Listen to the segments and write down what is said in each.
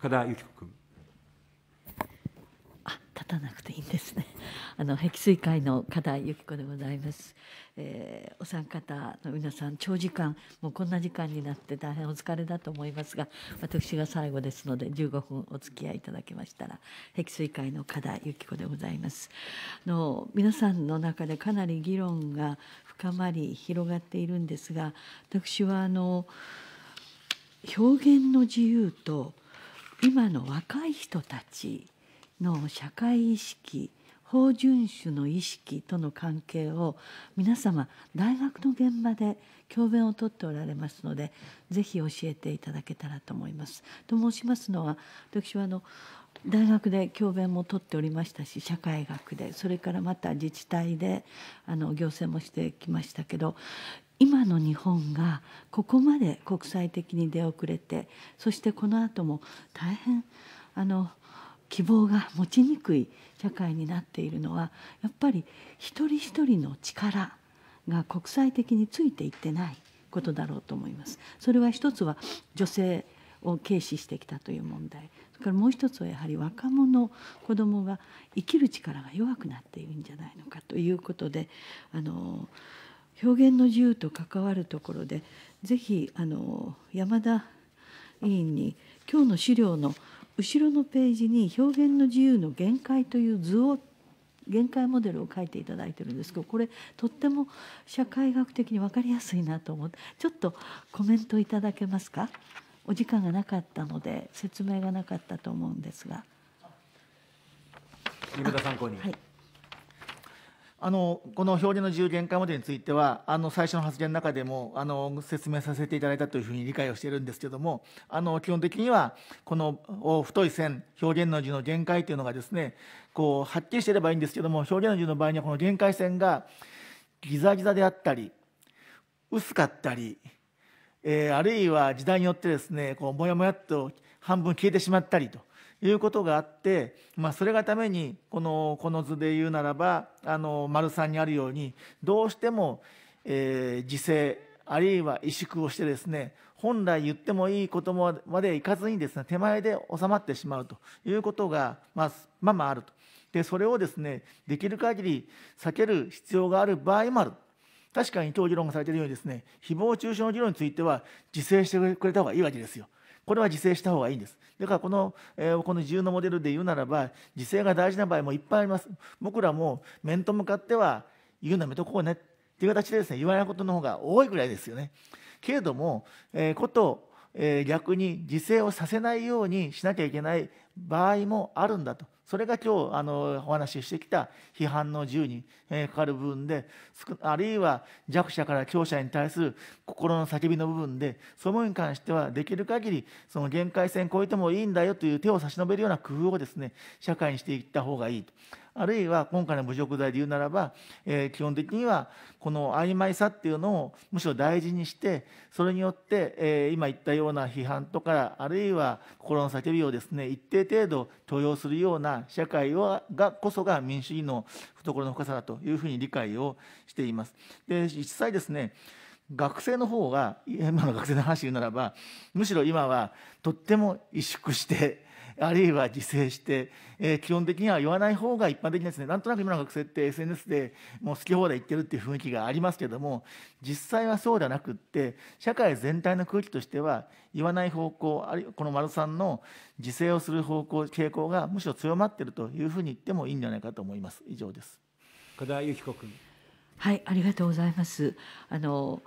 加田由紀子君。あ立たなくていいんですね。あの碧水会の加田由紀子でございます、えー、お三方の皆さん長時間もうこんな時間になって大変お疲れだと思いますが私が最後ですので15分お付き合いいただけましたら碧水会の加田由紀子でございますあの皆さんの中でかなり議論が深まり広がっているんですが私はあの表現の自由と「今の若い人たちの社会意識法遵守の意識との関係を皆様大学の現場で教鞭をとっておられますのでぜひ教えていただけたらと思います。と申しますのは私はあの大学で教鞭もとっておりましたし社会学でそれからまた自治体であの行政もしてきましたけど今の日本がここまで国際的に出遅れてそしてこの後も大変あの希望が持ちにくい社会になっているのはやっぱり一人一人の力が国際的についていってないことだろうと思います。それは一つは女性を軽視してきたという問題それからもう一つはやはり若者子どもが生きる力が弱くなっているんじゃないのかということであの表現の自由と関わるところでぜひあの山田委員に今日の資料の後ろのページに「表現の自由の限界」という図を限界モデルを書いていただいてるんですけどこれとっても社会学的に分かりやすいなと思ってちょっとコメントいただけますかお時間がなかったので説明がなかったと思うんですが。田参考はいあのこの表現の自由限界までについてはあの最初の発言の中でもあの説明させていただいたというふうに理解をしているんですけどもあの基本的にはこの太い線表現の自由の限界というのがですねこうはっきりしていればいいんですけども表現の自由の場合にはこの限界線がギザギザであったり薄かったり、えー、あるいは時代によってですねこうもやもやっと半分消えてしまったりということがあって、まあ、それがためにこのこの図で言うならばあの丸3にあるようにどうしても、えー、自制あるいは萎縮をしてですね本来言ってもいいことまでいかずにですね手前で収まってしまうということが、まあ、まああるとでそれをですねできる限り避ける必要がある場合もある確かに今日議論がされているようにですね誹謗中傷の議論については自制してくれた方がいいわけですよこれは自制した方がいいんです。だからこの,、えー、この自由のモデルで言うならば自制が大事な場合もいっぱいあります。僕らも面と向かっては言うのめとこうねっていう形でですね言わないことの方が多いぐらいですよね。けれども、えー、ことえー、逆に自制をさせないようにしなきゃいけない場合もあるんだとそれが今日あのお話ししてきた批判の自由にかかる部分であるいは弱者から強者に対する心の叫びの部分でそのものに関してはできる限りその限界線越えてもいいんだよという手を差し伸べるような工夫をですね社会にしていった方がいいと。あるいは今回の侮辱罪で言うならば、えー、基本的にはこの曖昧さっていうのをむしろ大事にしてそれによって、えー、今言ったような批判とかあるいは心の叫びをですね一定程度許容するような社会をがこそが民主主義の懐の深さだというふうに理解をしています。で実際ですね学生の方が今の学生の話言うならばむしろ今はとっても萎縮してあるいは自制して、えー、基本的には言わない方が一般的ですねなんとなく今の学生って SNS でもう好き放題言ってるっていう雰囲気がありますけども実際はそうではなくって社会全体の空気としては言わない方向あるこの丸さんの自制をする方向傾向がむしろ強まっているというふうに言ってもいいんじゃないかと思います以上です。田由紀子君はいありがとうございますあの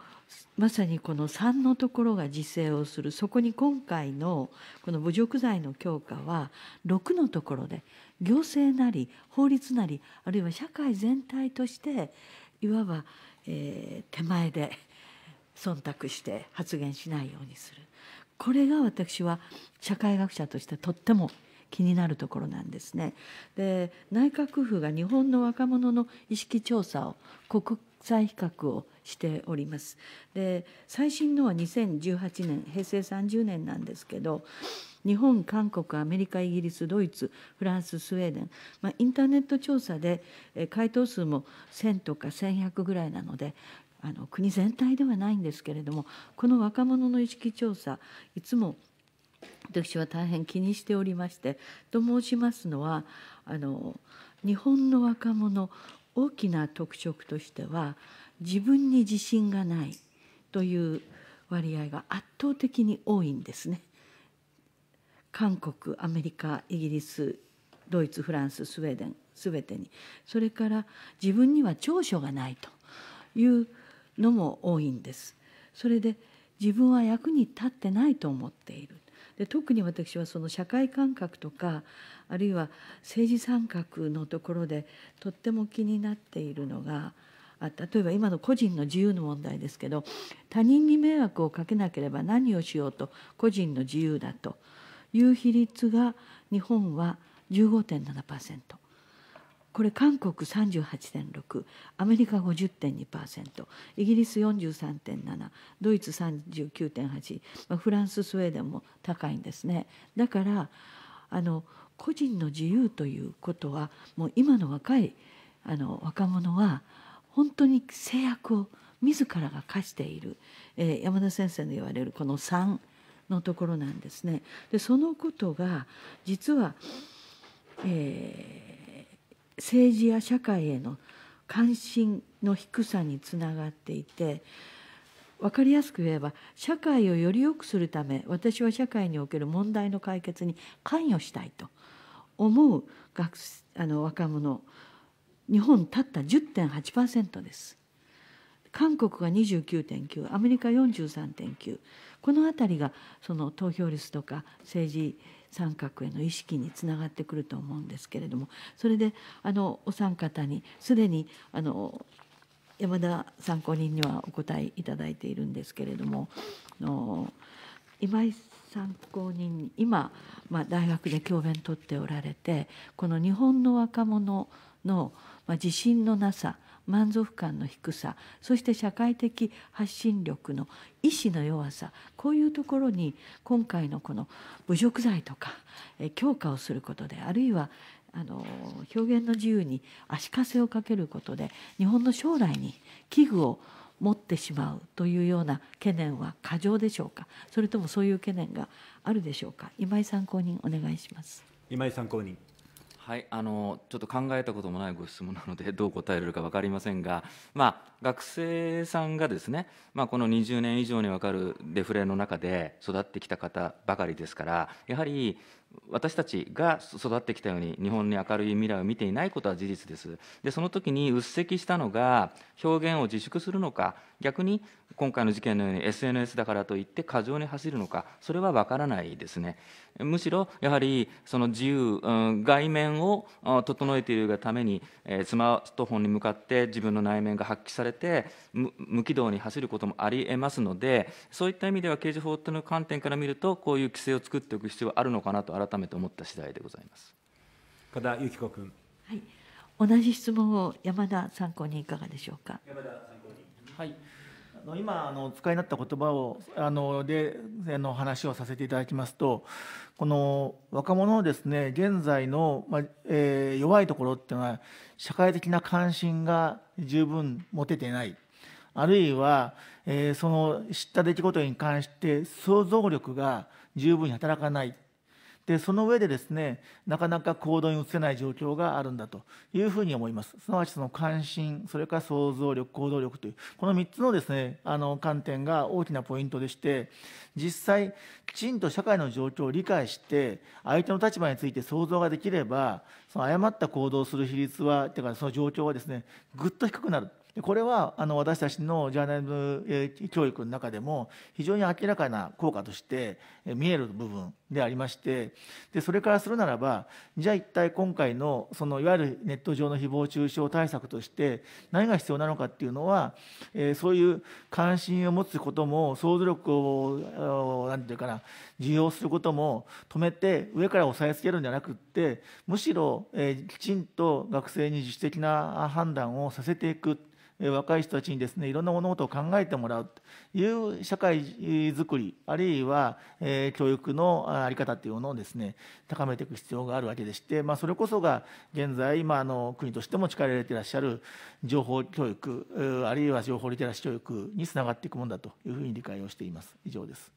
まさにこの3のところが自制をするそこに今回のこの侮辱罪の強化は6のところで行政なり法律なりあるいは社会全体としていわば、えー、手前で忖度して発言しないようにするこれが私は社会学者としてとっても気になるところなんですね。で内閣府が日本の若者の意識調査を国再比較をしております。で最新のは2018年平成30年なんですけど日本韓国アメリカイギリスドイツフランススウェーデン、まあ、インターネット調査で回答数も1,000とか1,100ぐらいなのであの国全体ではないんですけれどもこの若者の意識調査いつも私は大変気にしておりましてと申しますのはあの日本の若者大きな特色としては自分に自信がないという割合が圧倒的に多いんですね。韓国アメリカイギリスドイツフランススウェーデン全てにそれから自分には長所がないというのも多いんです。それで自分は役に立ってないと思っているで特に私はその社会感覚とかあるいは政治参画のところでとっても気になっているのが例えば今の個人の自由の問題ですけど他人に迷惑をかけなければ何をしようと個人の自由だという比率が日本は15.7%。これ韓国38.6アメリカ50.2%イギリス43.7ドイツ39.8、フランススウェーデンも高いんですね。だからあの個人の自由ということはもう今の若いあの若者は本当に制約を自らが課している、えー、山田先生の言われるこの3のところなんですね。でそのことが実は、えー政治や社会への関心の低さにつながっていて分かりやすく言えば社会をより良くするため私は社会における問題の解決に関与したいと思う学あの若者日本たった10.8%です。韓国が29.9アメリカ43.9この辺りがその投票率とか政治三角への意識につながってくると思うんですけれどもそれであのお三方にすでにあの山田参考人にはお答えいただいているんですけれどもの今井参考人今、まあ、大学で教鞭とっておられてこの日本の若者の、まあ、自信のなさ満足感の低さそして社会的発信力の意思の弱さこういうところに今回のこの侮辱罪とか強化をすることであるいはあの表現の自由に足かせをかけることで日本の将来に危惧を持ってしまうというような懸念は過剰でしょうかそれともそういう懸念があるでしょうか今井参考人お願いします今井参考人はいあのちょっと考えたこともないご質問なので どう答えられるか分かりませんが、まあ、学生さんがですね、まあ、この20年以上にわかるデフレの中で育ってきた方ばかりですからやはり私たちが育ってきたように日本に明るい未来を見ていないことは事実です。でその時にうっせきしたのが表現を自粛するのか逆に今回の事件のように SNS だからといって過剰に走るのかそれは分からないですね。むしろやはりその自由、うん、外面を整えているがために、えスマートフォンに向かって自分の内面が発揮されて無軌道に走ることもありえますのでそういった意味では刑事法というの観点から見るとこういう規制を作っておく必要はあるのかなと改めて思った次第でございます岡田由紀子君、はい、同じ質問を山田参考にいかがでしょうか山田参考人。はいあの今あの使いなった言葉をあのであの話をさせていただきますとこの若者のですね現在の、まえー、弱いところっていうのは社会的な関心が十分持ててないあるいは、えー、その知った出来事に関して想像力が十分に働かないでその上でですねなかなか行動に移せない状況があるんだというふうに思いますすなわちその関心それから想像力行動力というこの3つのですねあの観点が大きなポイントでして実際きちんと社会の状況を理解して相手の立場について想像ができればその誤った行動をする比率はうかその状況はですねぐっと低くなるでこれはあの私たちのジャーナリズム教育の中でも非常に明らかな効果として見える部分でありましてでそれからするならばじゃあ一体今回のそのいわゆるネット上の誹謗中傷対策として何が必要なのかっていうのは、えそういう関心を持つことも想像力を何て言うかな受容することも止めて上から押さえつけるんじゃなくってむしろ、えきちんと学生に自主的な判断をさせていく。若い人たちにですねいろんな物事を考えてもらうという社会づくりあるいは教育の在り方っていうものをですね高めていく必要があるわけでして、まあ、それこそが現在今あの国としても力を入れていらっしゃる情報教育あるいは情報リテラシー教育につながっていくものだというふうに理解をしています。以上です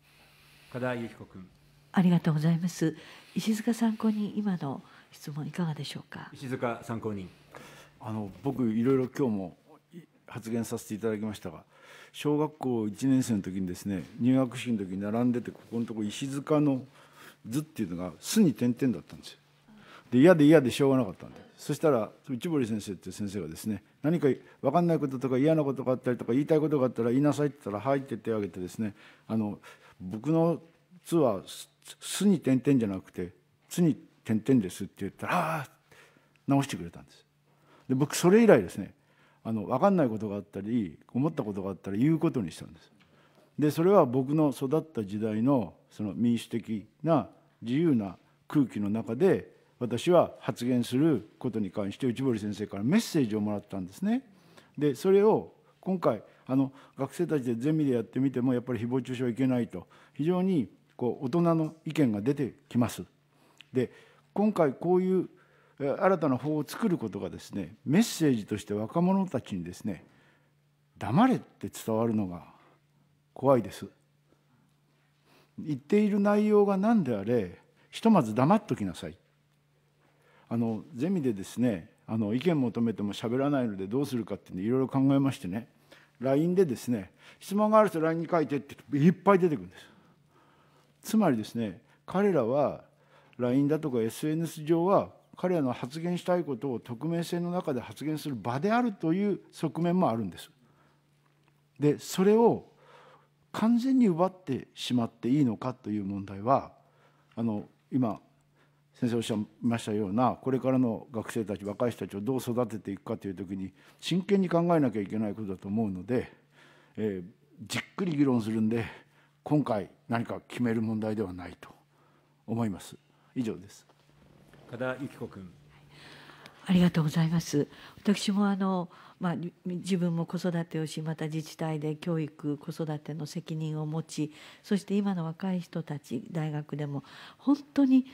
加田由紀子君ありがとうございます。石塚参考人、今の質問いかがでしょうか。石塚参考人。あの僕いろいろ今日も発言させていただきましたが小学校1年生の時にですね入学式の時に並んでてここのとこ石塚の図っていうのが「巣に点々だったんですよ。で嫌で嫌でしょうがなかったんでそしたら内堀先生って先生がですね何か分かんないこととか嫌なことがあったりとか言いたいことがあったら言いなさいって言ったら「はい」って手を挙げてですねあの僕の「図は「巣に点々じゃなくて「巣に点々ですって言ったら「ああ」直してくれたんです。で僕それ以来ですねあの分かんないことがあったり思ったことがあったら言うことにしたんです。でそれは僕の育った時代のその民主的な自由な空気の中で私は発言することに関して内堀先生からメッセージをもらったんですね。でそれを今回あの学生たちでゼミでやってみてもやっぱり誹謗中傷はいけないと非常にこう大人の意見が出てきます。で今回こういう新たな法を作ることがですねメッセージとして若者たちにですね黙れって伝わるのが怖いです言っている内容が何であれひとまず黙っときなさいあのゼミでですねあの意見求めても喋らないのでどうするかっていろいろ考えましてね LINE でですね質問がある人 LINE に書いてっていっぱい出てくるんですつまりですね彼らは LINE だとか SNS 上は彼らの発言したいことを匿名性の中で発言する場であるという側面もあるんです。でそれを完全に奪ってしまっていいのかという問題はあの今先生おっしゃいましたようなこれからの学生たち若い人たちをどう育てていくかという時に真剣に考えなきゃいけないことだと思うので、えー、じっくり議論するんで今回何か決める問題ではないと思います。以上です岡田由紀子君。ありがとうございます。私もあの、まあ、自分も子育てをし、また自治体で教育、子育ての責任を持ち、そして今の若い人たち、大学でも本当に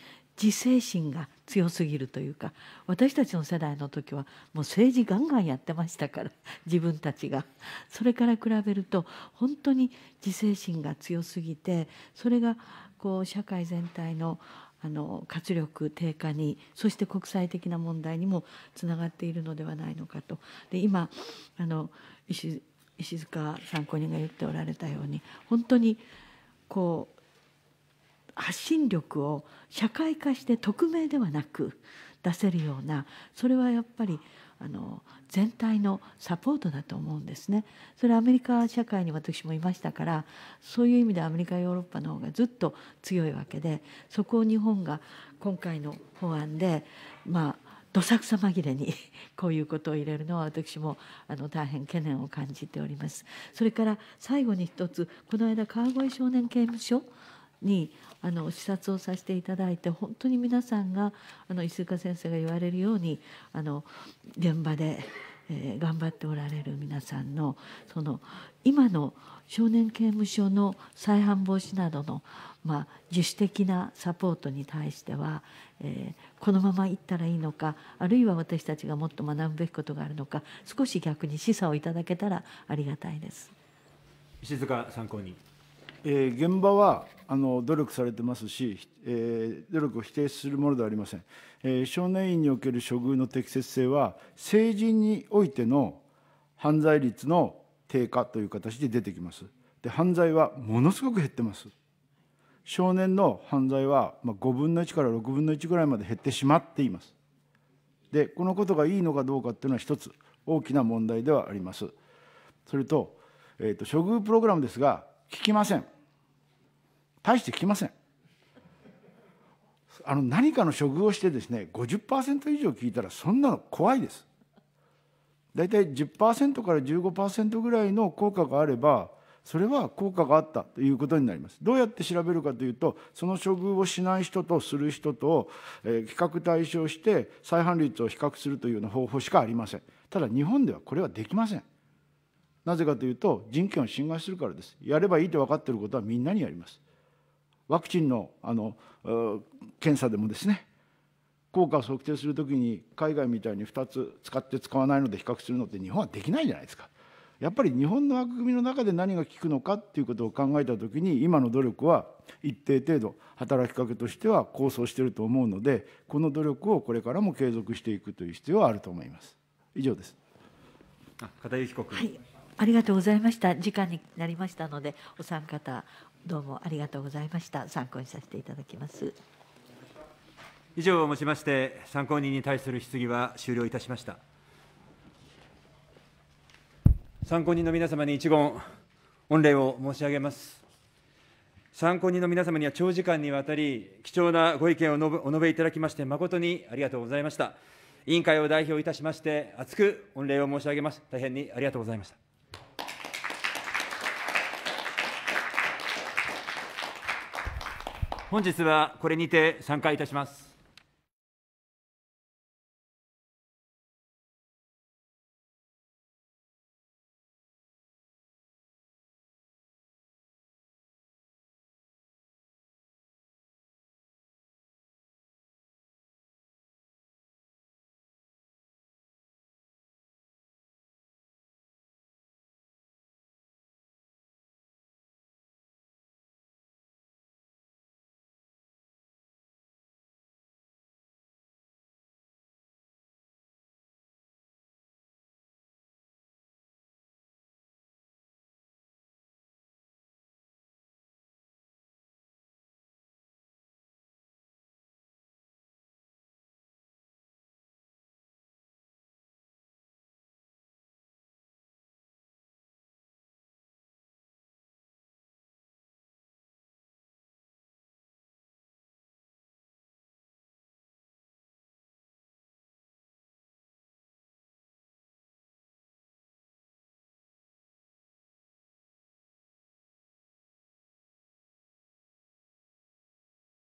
自制心が強すぎるというか私たちの世代の時はもう政治ガンガンやってましたから 自分たちがそれから比べると本当に自制心が強すぎてそれがこう社会全体のあの活力低下にそして国際的な問題にもつながっているのではないのかとで今あの石石塚参考人が言っておられたように本当にこう発信力を社会化して匿名ではなく出せるようなそれはやっぱりあの全体のサポートだと思うんですね。それアメリカ社会に私もいましたからそういう意味でアメリカヨーロッパの方がずっと強いわけでそこを日本が今回の法案でまあどさくさ紛れに こういうことを入れるのは私もあの大変懸念を感じております。それから最後に一つこの間川越少年刑務所にあの視察をさせていただいて本当に皆さんがあの石塚先生が言われるようにあの現場で、えー、頑張っておられる皆さんのその今の少年刑務所の再犯防止などの、まあ、自主的なサポートに対しては、えー、このまま行ったらいいのかあるいは私たちがもっと学ぶべきことがあるのか少し逆に示唆をいただけたらありがたいです。石塚参考人えー、現場はあの努力されてますし、えー、努力を否定するものではありません、えー、少年院における処遇の適切性は成人においての犯罪率の低下という形で出てきますで犯罪はものすごく減ってます少年の犯罪は5分の1から6分の1ぐらいまで減ってしまっていますでこのことがいいのかどうかっていうのは一つ大きな問題ではありますそれと,、えーと、と処遇プログラムですが聞きません大して聞きませんあの何かの処遇をしてですね50%以上聞いたらそんなの怖いです大体10%から15%ぐらいの効果があればそれは効果があったということになりますどうやって調べるかというとその処遇をしない人とする人と、え比較対象して再犯率を比較するというような方法しかありませんただ日本ではこれはできませんなぜかというと人権を侵害するからですやればいいと分かっていることはみんなにやりますワクチンのあの検査でもですね効果を測定するときに海外みたいに2つ使って使わないので比較するのって日本はできないじゃないですかやっぱり日本の枠組みの中で何が効くのかということを考えたときに今の努力は一定程度働きかけとしては構想していると思うのでこの努力をこれからも継続していくという必要はあると思います以上です片井被告、はいありがとうございました。時間になりましたので、お三方、どうもありがとうございました。参考にさせていただきます。以上をもちまして、参考人に対する質疑は終了いたしました。参考人の皆様に一言、御礼を申し上げます。参考人の皆様には長時間にわたり、貴重なご意見をお述べいただきまして、誠にありがとうございました。委員会を代表いたしまして、厚く御礼を申し上げます。大変にありがとうございました。本日はこれにて散会いたします。